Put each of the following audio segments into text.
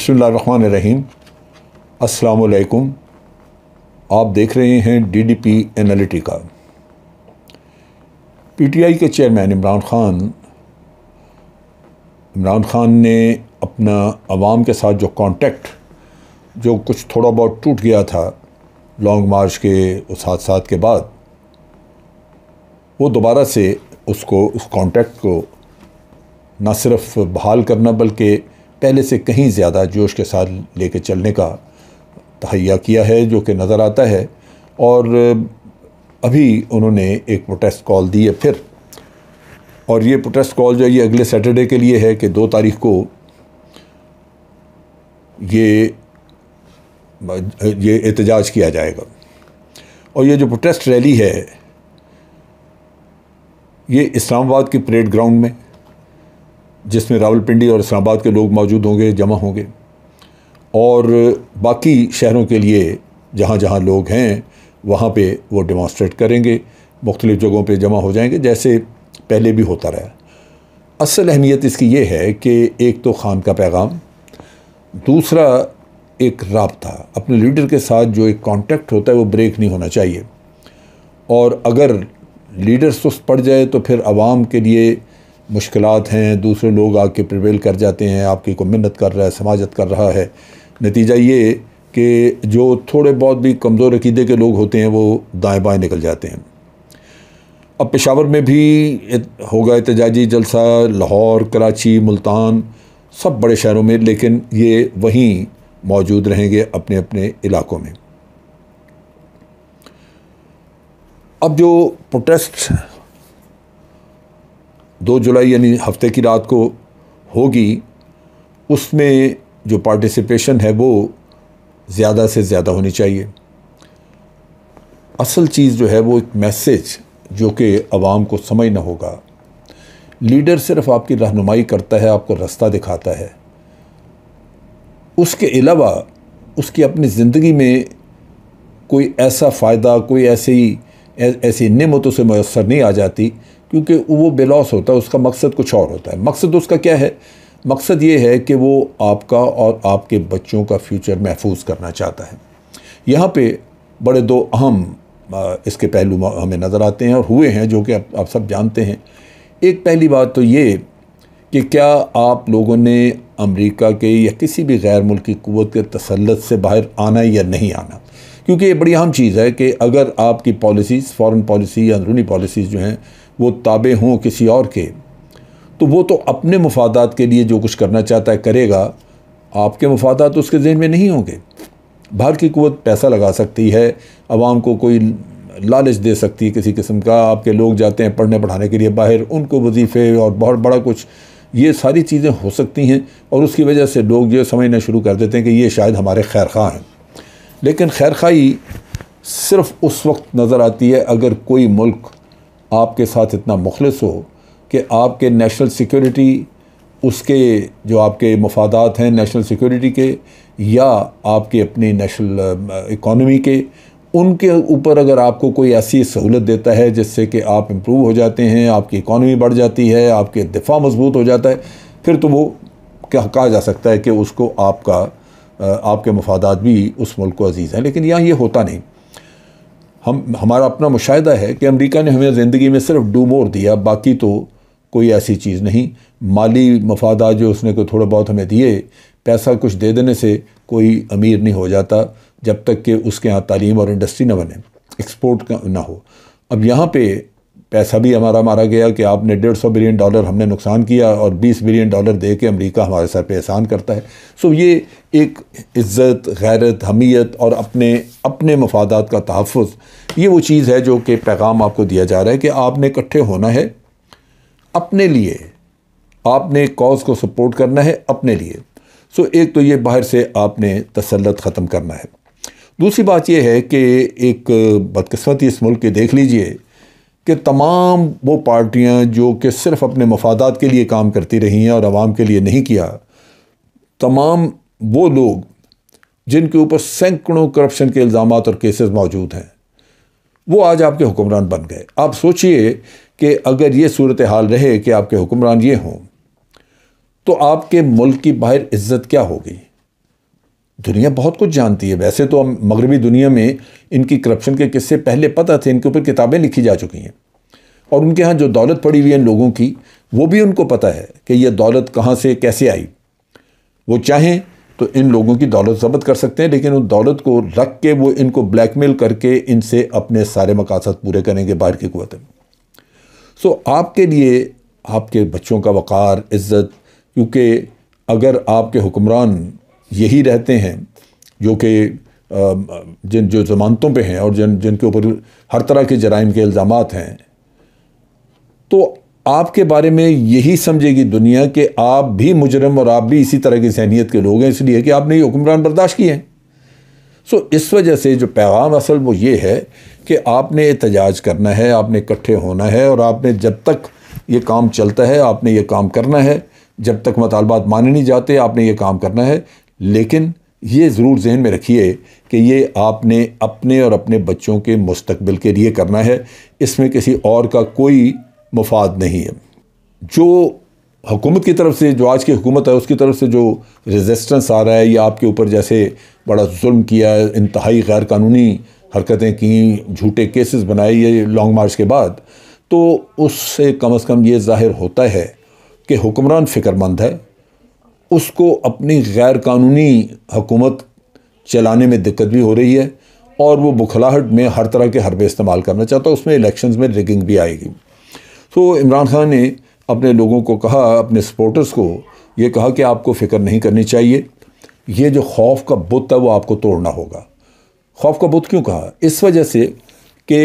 बसमान रहीम आप देख रहे हैं D D P Analytica P T I के चेयरमैन इमरान ख़ान इमरान ख़ान ने अपना आवाम के साथ जो कांटेक्ट जो कुछ थोड़ा बहुत टूट गया था लॉन्ग मार्च के उस हादसा के बाद वो दोबारा से उसको उस कांटेक्ट को ना सिर्फ बहाल करना बल्कि पहले से कहीं ज़्यादा जोश के साथ लेके चलने का तहैया किया है जो कि नज़र आता है और अभी उन्होंने एक प्रोटेस्ट कॉल दी है फिर और ये प्रोटेस्ट कॉल जो है ये अगले सैटरडे के लिए है कि दो तारीख को ये ये एहतजाज किया जाएगा और ये जो प्रोटेस्ट रैली है ये इस्लामाबाद की परेड ग्राउंड में जिसमें रावलपिंडी और इस्लामाबाद के लोग मौजूद होंगे जमा होंगे और बाकी शहरों के लिए जहाँ जहाँ लोग हैं वहाँ पे वो डेमोस्ट्रेट करेंगे मुख्तलिफ़ जगहों पे जमा हो जाएंगे जैसे पहले भी होता रहा असल अहमियत इसकी ये है कि एक तो ख़ान का पैगाम दूसरा एक रबता अपने लीडर के साथ जो एक कांटेक्ट होता है वो ब्रेक नहीं होना चाहिए और अगर लीडर सुस्त पड़ जाए तो फिर आवाम के लिए मुश्किल हैं दूसरे लोग आके प्रिवेल कर जाते हैं आपकी को मिन्नत कर रहा है समाजत कर रहा है नतीजा ये कि जो थोड़े बहुत भी कमज़ोर अकीदे के लोग होते हैं वो दाएँ बाएँ निकल जाते हैं अब पेशावर में भी होगा एहतजाजी जलसा लाहौर कराची मुल्तान सब बड़े शहरों में लेकिन ये वहीं मौजूद रहेंगे अपने अपने इलाकों में अब जो प्रोटेस्ट दो जुलाई यानी हफ्ते की रात को होगी उसमें जो पार्टिसिपेशन है वो ज़्यादा से ज़्यादा होनी चाहिए असल चीज़ जो है वो एक मैसेज जो कि आवाम को समझना होगा लीडर सिर्फ आपकी रहनुमाई करता है आपको रास्ता दिखाता है उसके अलावा उसकी अपनी ज़िंदगी में कोई ऐसा फ़ायदा कोई ऐसी ऐसी नमतों से मैसर नहीं आ जाती क्योंकि वो बेलॉस होता है उसका मकसद कुछ और होता है मकसद उसका क्या है मकसद ये है कि वो आपका और आपके बच्चों का फ्यूचर महफूज करना चाहता है यहाँ पे बड़े दो अहम इसके पहलू हमें नज़र आते हैं और हुए हैं जो कि आप, आप सब जानते हैं एक पहली बात तो ये कि क्या आप लोगों ने अमेरिका के या किसी भी गैर मुल्की क़वत के तसलत से बाहर आना या नहीं आना क्योंकि ये बड़ी अहम चीज़ है कि अगर आपकी पॉलिसीज़ फ़ॉरेन पॉलिसी या अंदरूनी पॉलिसीज़ जो हैं वो ताबे हों किसी और के तो वो तो अपने मफादात के लिए जो कुछ करना चाहता है करेगा आपके मफादात उसके जहन में नहीं होंगे बाहर की कुत पैसा लगा सकती है आवाम को कोई लालच दे सकती है किसी किस्म का आपके लोग जाते हैं पढ़ने पढ़ाने के लिए बाहर उनको वजीफ़े और बहुत बड़ा कुछ ये सारी चीज़ें हो सकती हैं और उसकी वजह से लोग जो समझना शुरू कर देते हैं कि ये शायद हमारे खैर हैं लेकिन खैर खाई सिर्फ़ उस वक्त नज़र आती है अगर कोई मुल्क आपके साथ इतना मुखलस हो कि आपके नेशनल सिक्योरिटी उसके जो आपके मफादात हैं नेशनल सिक्योरिटी के या आपके अपनी नेशनल इकॉनमी के उनके ऊपर अगर आपको कोई ऐसी सहूलत देता है जिससे कि आप इम्प्रूव हो जाते हैं आपकी इकॉनमी बढ़ जाती है आपके दिफा मजबूत हो जाता है फिर तो वो क्या कहा जा सकता है कि उसको आपका आपके मफादात भी उस मुल्क को अजीज़ हैं लेकिन यहाँ ये होता नहीं हम हमारा अपना मुशाह है कि अमरीका ने हमें ज़िंदगी में सिर्फ डू मोर दिया बाकी तो कोई ऐसी चीज़ नहीं माली मफादा जो उसने को थोड़ा बहुत हमें दिए पैसा कुछ दे देने से कोई अमीर नहीं हो जाता जब तक कि उसके यहाँ तालीम और इंडस्ट्री ना बने एक्सपोर्ट का ना हो अब यहाँ पे पैसा भी हमारा मारा गया कि आपने डेढ़ सौ बिलियन डॉलर हमने नुकसान किया और बीस बिलियन डॉलर दे के अमरीका हमारे सर पे एहसान करता है सो ये एक इज़्ज़त गैरत हमीयत और अपने अपने मफादात का तहफ़ ये वो चीज़ है जो कि पैगाम आपको दिया जा रहा है कि आपने इकट्ठे होना है अपने लिए आपने कॉज को सपोर्ट करना है अपने लिए सो एक तो ये बाहर से आपने तसलत ख़त्म करना है दूसरी बात यह है कि एक बदकस्मती इस मुल्क की देख लीजिए कि तमाम वो पार्टियाँ जो कि सिर्फ अपने मफादात के लिए काम करती रही हैं और आवाम के लिए नहीं किया तमाम वो लोग जिनके ऊपर सैकड़ों करप्शन के इल्ज़ाम और केसेस मौजूद हैं वो आज आपके हुक्मरान बन गए आप सोचिए कि अगर ये सूरत हाल रहे कि आपके हुक्मरान ये हों तो आपके मुल्क की बाहर इज्जत क्या होगी दुनिया बहुत कुछ जानती है वैसे तो हम मगरबी दुनिया में इनकी करप्शन के किस्से पहले पता थे इनके ऊपर किताबें लिखी जा चुकी हैं और उनके यहाँ जो दौलत पड़ी हुई है लोगों की वो भी उनको पता है कि यह दौलत कहाँ से कैसे आई वो चाहें तो इन लोगों की दौलत ज़ब्त कर सकते हैं लेकिन उन दौलत को रख के वो इनको ब्लैकमेल करके इनसे अपने सारे मकासद पूरे करेंगे बाहर की कुत में सो आपके लिए आपके बच्चों का वक़ार इज़्ज़त क्योंकि अगर आपके हुक्मरान यही रहते हैं जो कि जिन जो ज़मानतों पे हैं और जिन जिनके ऊपर हर तरह के जराइम के इल्ज़ाम हैं तो आपके बारे में यही समझेगी दुनिया कि आप भी मुजरम और आप भी इसी तरह की जहनीत के लोग हैं इसलिए कि आपने ये हुक्मरान बर्दाश्त किए हैं सो इस वजह से जो पैगाम असल वो ये है कि आपने एहतजाज करना है आपने इकट्ठे होना है और आपने जब तक ये काम चलता है आपने ये काम करना है जब तक मतालबात माने नहीं जाते आपने ये काम करना है लेकिन ये ज़रूर जहन में रखिए कि ये आपने अपने और अपने बच्चों के मुस्तबिल के लिए करना है इसमें किसी और का कोई मफाद नहीं है जो हुकूमत की तरफ से जो आज की हुकूमत है उसकी तरफ से जो रेजिस्टेंस आ रहा है या आपके ऊपर जैसे बड़ा जुल्म किया है इंतहाई गैरकानूनी हरकतें की झूठे केसेस बनाए ये लॉन्ग मार्च के बाद तो उससे कम अज़ कम ये जाहिर होता है कि हुक्मरान फ़िक्रमंद है उसको अपनी गैर कानूनी हुकूमत चलाने में दिक्कत भी हो रही है और वो बुखलाहट में हर तरह के हरबे इस्तेमाल करना चाहता है उसमें इलेक्शंस में रिगिंग भी आएगी तो इमरान खान ने अपने लोगों को कहा अपने सपोर्टर्स को ये कहा कि आपको फ़िक्र नहीं करनी चाहिए ये जो खौफ का बुत है वो आपको तोड़ना होगा खौफ का बुत क्यों कहा इस वजह से कि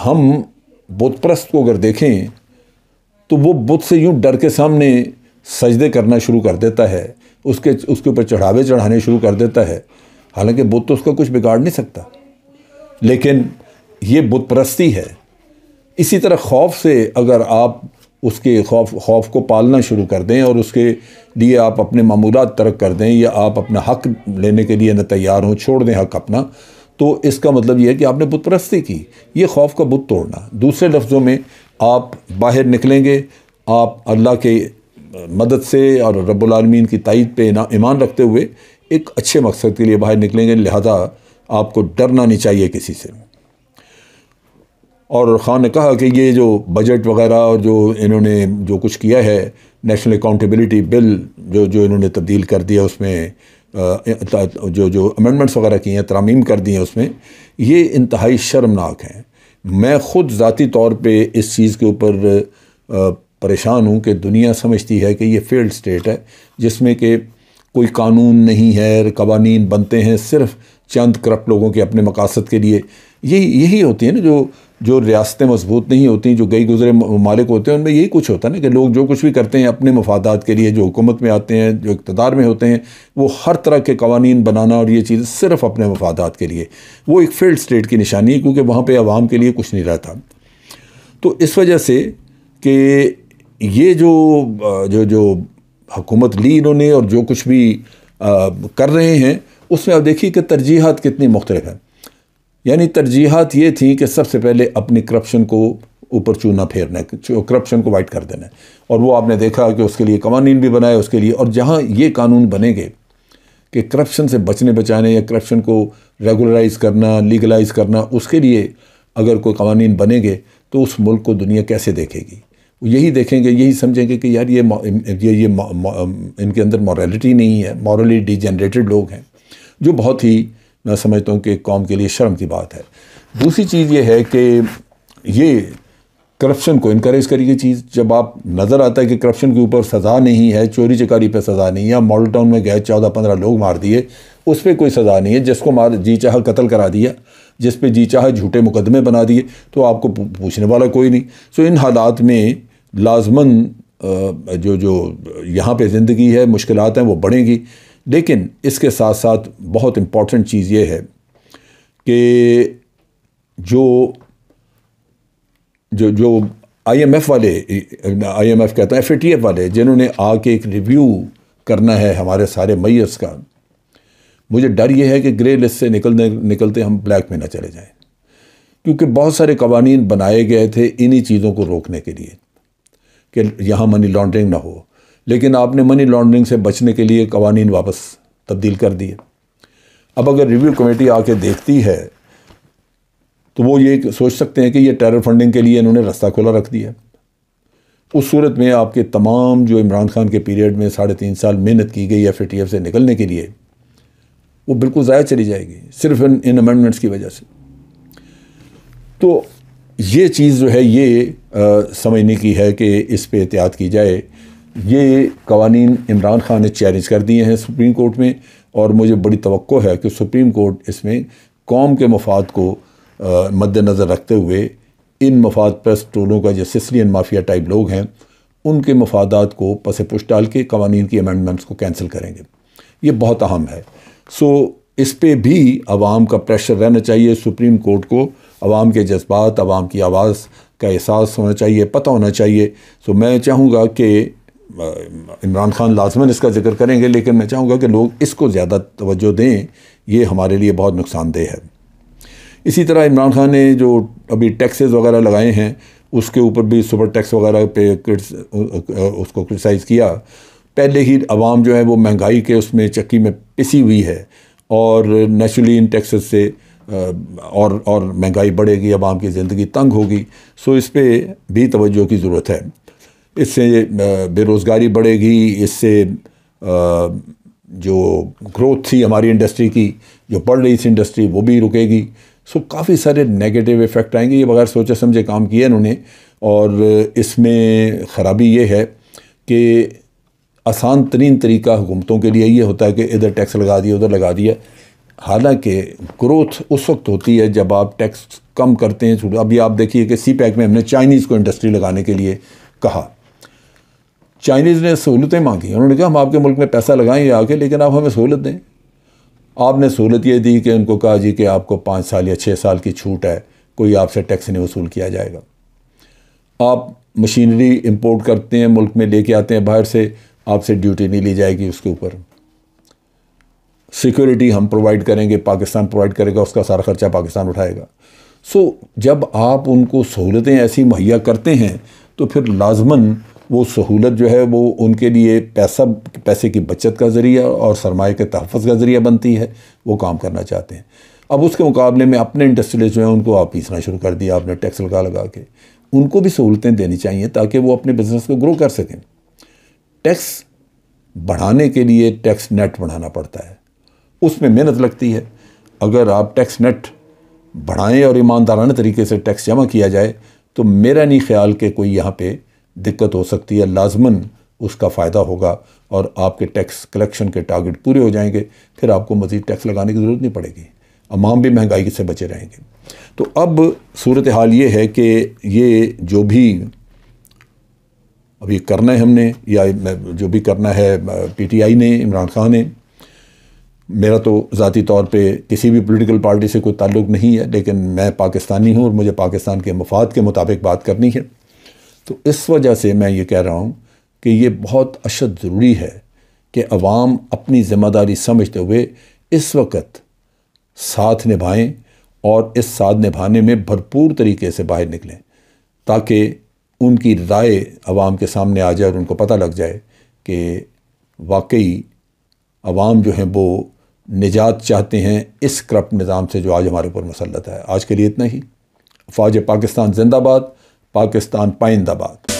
हम बुतप्रस्त को अगर देखें तो वो बुत से यूँ डर के सामने सजदे करना शुरू कर देता है उसके उसके ऊपर चढ़ावे चढ़ाने शुरू कर देता है हालांकि बुत तो उसका कुछ बिगाड़ नहीं सकता लेकिन ये बुत परस्ती है इसी तरह खौफ से अगर आप उसके खौफ खौफ को पालना शुरू कर दें और उसके लिए आप अपने मामूलत तर्क कर दें या आप अपना हक लेने के लिए न तैयार हों छोड़ दें हक अपना तो इसका मतलब यह है कि आपने बुत परस्ती की ये खौफ का बुत तोड़ना दूसरे लफ्ज़ों में आप बाहर निकलेंगे आप अल्लाह के मदद से और रबालमीन की तइद पर ईमान रखते हुए एक अच्छे मकसद के लिए बाहर निकलेंगे लिहाजा आपको डरना नहीं चाहिए किसी से और ख़ान ने कहा कि ये जो बजट वगैरह और जो इन्होंने जो कुछ किया है नेशनल अकाउंटेबिलिटी बिल जो जो इन्होंने तब्दील कर दिया उसमें जो जो अमेंडमेंट्स वगैरह किए हैं तरामीम कर दिए हैं उसमें ये इंतहाई शर्मनाक हैं मैं ख़ुद ज़ाती तौर पर इस चीज़ के ऊपर परेशान हूँ कि दुनिया समझती है कि ये फेल्ड स्टेट है जिसमें कि कोई कानून नहीं है कवानीन बनते हैं सिर्फ चंद करप्ट लोगों के अपने मकासद के लिए यही यही होती है ना जो जो रियासतें मजबूत नहीं होती जो गई गुजरे ममालिक होते हैं उनमें यही कुछ होता है ना कि लोग जो कुछ भी करते हैं अपने मफादात के लिए जो हुकूमत में आते हैं जो इकतदार में होते हैं वो हर तरह के कवानीन बनाना और ये चीज़ सिर्फ अपने मफादात के लिए वो एक फील्ड स्टेट की निशानी है क्योंकि वहाँ पर आवाम के लिए कुछ नहीं रहता तो इस वजह से कि ये जो जो जो हकूमत ली इन्होंने और जो कुछ भी आ, कर रहे हैं उसमें आप देखिए कि तरजीहत कितनी मुख्तलिफ हैं यानी तरजीहत ये थी कि सबसे पहले अपनी करप्शन को ऊपर चूना फेरना है करप्शन को वाइट कर देना है और वो आपने देखा कि उसके लिए कवानीन भी बनाए उसके लिए और जहाँ ये कानून बनेंगे कि करप्शन से बचने बचाने या करप्शन को रेगुलराइज करना लीगलाइज करना उसके लिए अगर कोई कवानीन बनेंगे तो उस मुल्क को दुनिया कैसे देखेगी यही देखेंगे यही समझेंगे कि यार ये ये ये इनके अंदर मॉरेलिटी नहीं है मॉरली डिजनरेटेड लोग हैं जो बहुत ही मैं समझता हूँ कि कौम के लिए शर्म की बात है दूसरी चीज़ ये है कि ये करप्शन को इनक्रेज करिए चीज़ जब आप नज़र आता है कि करप्शन के ऊपर सज़ा नहीं है चोरी चकारी पे सज़ा नहीं है मॉडल टाउन में गए चौदह पंद्रह लोग मार दिए उस पर कोई सज़ा नहीं है जिसको मार जी चाह कत्ल करा दिया जिस पर जी चाह झूठे मुकदमे बना दिए तो आपको पूछने वाला कोई नहीं सो इन हालात में लाजमन जो जो यहाँ पर ज़िंदगी है मुश्किल हैं वो बढ़ेंगी लेकिन इसके साथ साथ बहुत इम्पॉर्टेंट चीज़ ये है कि जो जो जो आईएमएफ वाले आईएमएफ कहता है एफएटीएफ वाले जिन्होंने आके एक रिव्यू करना है हमारे सारे मैयस का मुझे डर ये है कि ग्रे लिस्ट से निकलने निकलते हम ब्लैक में ना चले जाएं क्योंकि बहुत सारे कवानीन बनाए गए थे इन्हीं चीज़ों को रोकने के लिए कि यहाँ मनी लॉन्ड्रिंग ना हो लेकिन आपने मनी लॉन्ड्रिंग से बचने के लिए कवानीन वापस तब्दील कर दिए अब अगर रिव्यू कमेटी आके देखती है तो वो ये सोच सकते हैं कि ये टेरर फंडिंग के लिए इन्होंने रास्ता खोला रख दिया उस सूरत में आपके तमाम जो इमरान खान के पीरियड में साढ़े तीन साल मेहनत की गई एफ टी एफ से निकलने के लिए वो बिल्कुल ज़ाया चली जाएगी सिर्फ इन इन अमेंडमेंट्स की वजह से तो ये चीज़ जो है ये आ, समझने की है कि इस पर एहतियात की जाए ये कवानीन इमरान खान ने चैलेंज कर दिए हैं सुप्रीम कोर्ट में और मुझे बड़ी तो है कि सुप्रीम कोर्ट इसमें कौम के मफाद को मद्दनज़र रखते हुए इन मफाद परस्त टोलों का जो सिसलियन माफिया टाइप लोग हैं उनके मफादात को पस पुश डाल के कवानीन की अमेंडमेंट्स को कैंसिल करेंगे ये बहुत अहम है सो इस पर भी आवाम का प्रेशर रहना चाहिए सुप्रीम कोर्ट को आवाम के जज्बात आवाम की आवाज़ का एहसास होना चाहिए पता होना चाहिए सो मैं चाहूँगा कि इमरान खान लाजमन इसका जिक्र करेंगे लेकिन मैं चाहूँगा कि लोग इसको ज़्यादा तोज्जो दें ये हमारे लिए बहुत नुकसानदेह है इसी तरह इमरान खान ने जो अभी टैक्सेस वगैरह लगाए हैं उसके ऊपर भी सुपर टैक्स वगैरह पे उसको क्रिटिसाइज़ किया पहले ही आवाम जो है वो महंगाई के उसमें चक्की में पिसी हुई है और नेचुरली इन टैक्सेस से और और महंगाई बढ़ेगी आवाम की ज़िंदगी तंग होगी सो इस पर भी तोज्जो की ज़रूरत है इससे बेरोज़गारी बढ़ेगी इससे जो ग्रोथ थी हमारी इंडस्ट्री की जो बढ़ रही थी इंडस्ट्री वो भी रुकेगी सो काफ़ी सारे नेगेटिव इफ़ेक्ट आएंगे ये बगैर सोचे समझे काम किए इन्होंने और इसमें ख़राबी ये है कि आसान तरीन तरीका हुकूमतों के लिए ये होता है कि इधर टैक्स लगा दिया उधर लगा दिया हालांकि ग्रोथ उस वक्त होती है जब आप टैक्स कम करते हैं अभी आप देखिए कि सी पैक में हमने चाइनीज़ को इंडस्ट्री लगाने के लिए कहा चाइनीज़ ने सहूलतें मांगी उन्होंने कहा हम आपके मुल्क में पैसा लगाएं आके लेकिन आप हमें सहूलत दें आपने सहूलत ये दी कि उनको कहा जी कि आपको पाँच साल या छः साल की छूट है कोई आपसे टैक्स नहीं वसूल किया जाएगा आप मशीनरी इंपोर्ट करते हैं मुल्क में लेके आते हैं बाहर से आपसे ड्यूटी नहीं ली जाएगी उसके ऊपर सिक्योरिटी हम प्रोवाइड करेंगे पाकिस्तान प्रोवाइड करेगा उसका सारा खर्चा पाकिस्तान उठाएगा सो जब आप उनको सहूलतें ऐसी मुहैया करते हैं तो फिर लाजमन वो सहूलत जो है वो उनके लिए पैसा पैसे की बचत का ज़रिया और सरमाए के तहफ़ का ज़रिया बनती है वो काम करना चाहते हैं अब उसके मुकाबले में अपने इंडस्ट्रीज जो हैं उनको आप पीसना शुरू कर दिया आपने टैक्स लगा लगा के उनको भी सहूलतें देनी चाहिए ताकि वो अपने बिज़नेस को ग्रो कर सकें टैक्स बढ़ाने के लिए टैक्स नेट बढ़ाना पड़ता है उसमें मेहनत लगती है अगर आप टैक्स नेट बढ़ाएं और ईमानदाराना तरीके से टैक्स जमा किया जाए तो मेरा नहीं ख्याल कि कोई यहाँ पे दिक्कत हो सकती है लाजमन उसका फ़ायदा होगा और आपके टैक्स कलेक्शन के टारगेट पूरे हो जाएंगे फिर आपको मज़ीद टैक्स लगाने की ज़रूरत नहीं पड़ेगी अमाम भी महंगाई से बचे रहेंगे तो अब सूरत हाल ये है कि ये जो भी अभी करना है हमने या जो भी करना है पीटीआई ने इमरान खान ने मेरा तो ज़ाती तौर पे किसी भी पॉलिटिकल पार्टी से कोई ताल्लुक़ नहीं है लेकिन मैं पाकिस्तानी हूँ और मुझे पाकिस्तान के मफाद के मुताबिक बात करनी है तो इस वजह से मैं ये कह रहा हूँ कि ये बहुत अशद ज़रूरी है कि अवाम अपनी ज़िम्मेदारी समझते हुए इस वक्त साथ निभाएं और इस साथ निभाने में भरपूर तरीके से बाहर निकलें ताकि उनकी राय आवाम के सामने आ जाए और उनको पता लग जाए कि वाकई अवाम जो हैं वो निजात चाहते हैं इस करप्ट निज़ाम से जो आज हमारे ऊपर मुसलत है आज के लिए इतना ही फ़ौज पाकिस्तान जिंदाबाद पाकिस्तान पाइंदाबाद